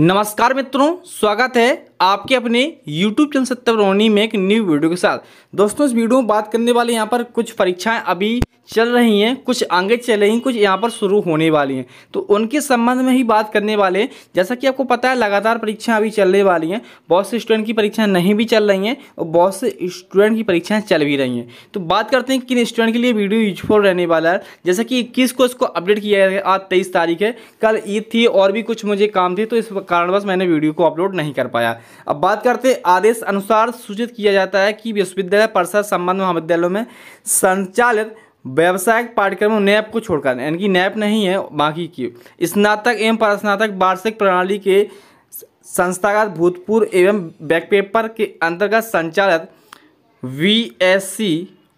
नमस्कार मित्रों स्वागत है आपके अपने YouTube चैनल सत्तर में एक न्यू वीडियो के साथ दोस्तों इस वीडियो में बात करने वाले यहाँ पर कुछ परीक्षाएं अभी चल रही हैं कुछ आगे चल रही हैं कुछ यहाँ पर शुरू होने वाली हैं तो उनके संबंध में ही बात करने वाले हैं जैसा कि आपको पता है लगातार परीक्षाएं अभी चलने वाली हैं बहुत से स्टूडेंट की परीक्षाएं नहीं भी चल रही हैं और बहुत से स्टूडेंट की परीक्षाएं चल भी रही हैं तो बात करते हैं किन स्टूडेंट के लिए वीडियो यूजफुल रहने वाला है जैसा कि इक्कीस को इसको अपडेट किया गया आज तेईस तारीख है कल ईद थी और भी कुछ मुझे काम थे तो इस कारणवश मैंने वीडियो को अपलोड नहीं कर पाया अब बात करते हैं आदेश अनुसार सूचित किया जाता है कि विश्वविद्यालय परिषद संबंध महाविद्यालयों में संचालित व्यावसायिक पाठ्यक्रमों नैप को छोड़कर यानी कि नैप नहीं है बाकी की स्नातक एवं परस्नातक वार्षिक प्रणाली के संस्थागत भूतपूर्व एवं बैकपेपर के अंतर्गत संचालित B S C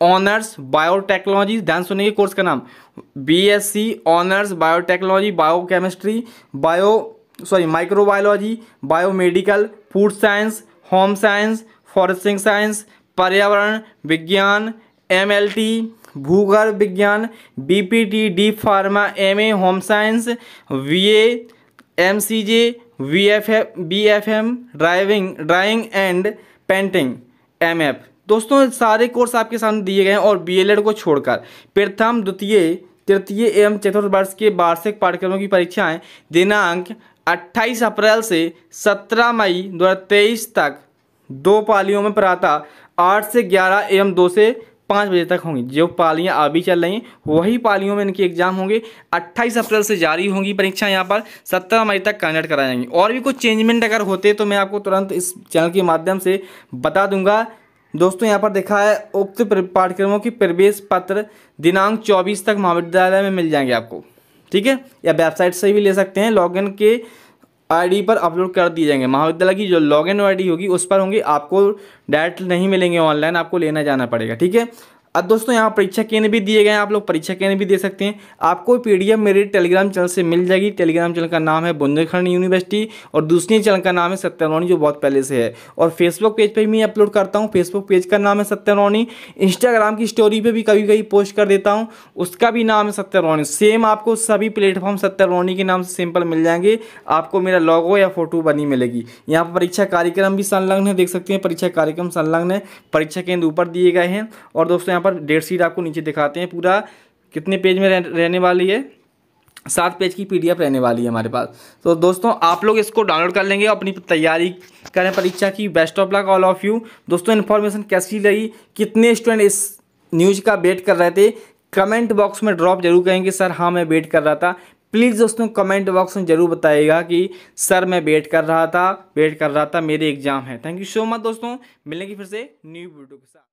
honours biotechnology ध्यान सुनने के कोर्स का नाम B S C honours biotechnology bio chemistry bio sorry microbiology biomedical food science home science foresting science पर्यावरण विज्ञान एमएलटी भूगर्भ विज्ञान BPT D pharma MA home science BA MCJ F BFM driving drawing and painting MF दोस्तों सारे course आपके सामने दिए गए हैं और बीएलएड को छोड़कर प्रथम द्वितीय तृतीय एवं चतुर्थ वर्ष के वार्षिक पाठ्यक्रमों की परीक्षाएं दिनांक 28 अप्रैल से 17 मई 2023 तक दो पालियों में प्रातः आठ से ग्यारह एवं दो से पाँच बजे तक होंगी जो पालियाँ अभी चल रही हैं वही पालियों में इनके एग्जाम होंगे 28 अप्रैल से जारी होंगी परीक्षा यहाँ पर 17 मई तक कंडक्ट कराई जाएंगी और भी कुछ चेंजमेंट अगर होते तो मैं आपको तुरंत इस चैनल के माध्यम से बता दूंगा दोस्तों यहाँ पर देखा है उक्त पाठ्यक्रमों की प्रवेश पत्र दिनांक 24 तक महाविद्यालय में मिल जाएंगे आपको ठीक है या वेबसाइट से भी ले सकते हैं लॉगिन के आईडी पर अपलोड कर दिए जाएंगे महाविद्यालय की जो लॉगिन आईडी होगी उस पर होंगी आपको डायरेक्ट नहीं मिलेंगे ऑनलाइन आपको लेना जाना पड़ेगा ठीक है अब दोस्तों यहाँ परीक्षा केंद्र भी दिए गए हैं आप लोग परीक्षा केंद्र भी दे सकते हैं आपको पीडीएफ मेरे टेलीग्राम चैनल से मिल जाएगी टेलीग्राम चैनल का नाम है बुंदेलखंड यूनिवर्सिटी और दूसरे चैनल का नाम है सत्यनौनी जो बहुत पहले से है और फेसबुक पेज पर भी अपलोड करता हूँ फेसबुक पेज का नाम है सत्यनौनी इंस्टाग्राम की स्टोरी पर भी कभी कभी पोस्ट कर देता हूँ उसका भी नाम है सत्यनौनी सेम आपको सभी प्लेटफॉर्म सत्यनौनी के नाम से सिंपल मिल जाएंगे आपको मेरा लॉगो या फोटो बनी मिलेगी यहाँ पर परीक्षा कार्यक्रम भी संलग्न है देख सकते हैं परीक्षा कार्यक्रम संलग्न है परीक्षा केंद्र ऊपर दिए गए हैं और दोस्तों यहाँ पर डेट शीट आपको नीचे दिखाते हैं पूरा कितने पेज में रहने वाली है सात पेज की पीडीएफ रहने वाली है हमारे पास तो दोस्तों आप लोग इसको डाउनलोड कर लेंगे अपनी तैयारी करें परीक्षा की best of luck all of you दोस्तों इन्फॉर्मेशन कैसी लगी कितने स्टूडेंट इस न्यूज़ का वेट कर रहे थे कमेंट बॉक्स में ड्रॉप जरूर करेंगे सर हाँ मैं वेट कर रहा था प्लीज़ दोस्तों कमेंट बॉक्स में ज़रूर बताइएगा कि सर मैं वेट कर रहा था वेट कर रहा था मेरे एग्ज़ाम है थैंक यू सो मच दोस्तों मिलेंगे फिर से न्यू वीडियो के साथ